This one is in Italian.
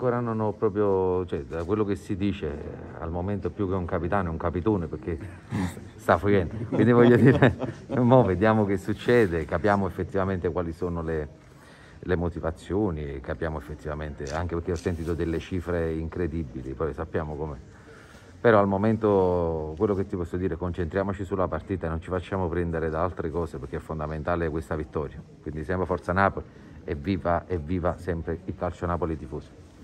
Ancora non ho proprio, cioè, da quello che si dice, al momento più che un capitano è un capitone perché sta fuggendo. Quindi voglio dire, mo vediamo che succede, capiamo effettivamente quali sono le, le motivazioni, capiamo effettivamente, anche perché ho sentito delle cifre incredibili, poi sappiamo come. Però al momento quello che ti posso dire, è concentriamoci sulla partita e non ci facciamo prendere da altre cose perché è fondamentale questa vittoria. Quindi sempre Forza Napoli e viva, e viva sempre il calcio Napoli tifoso.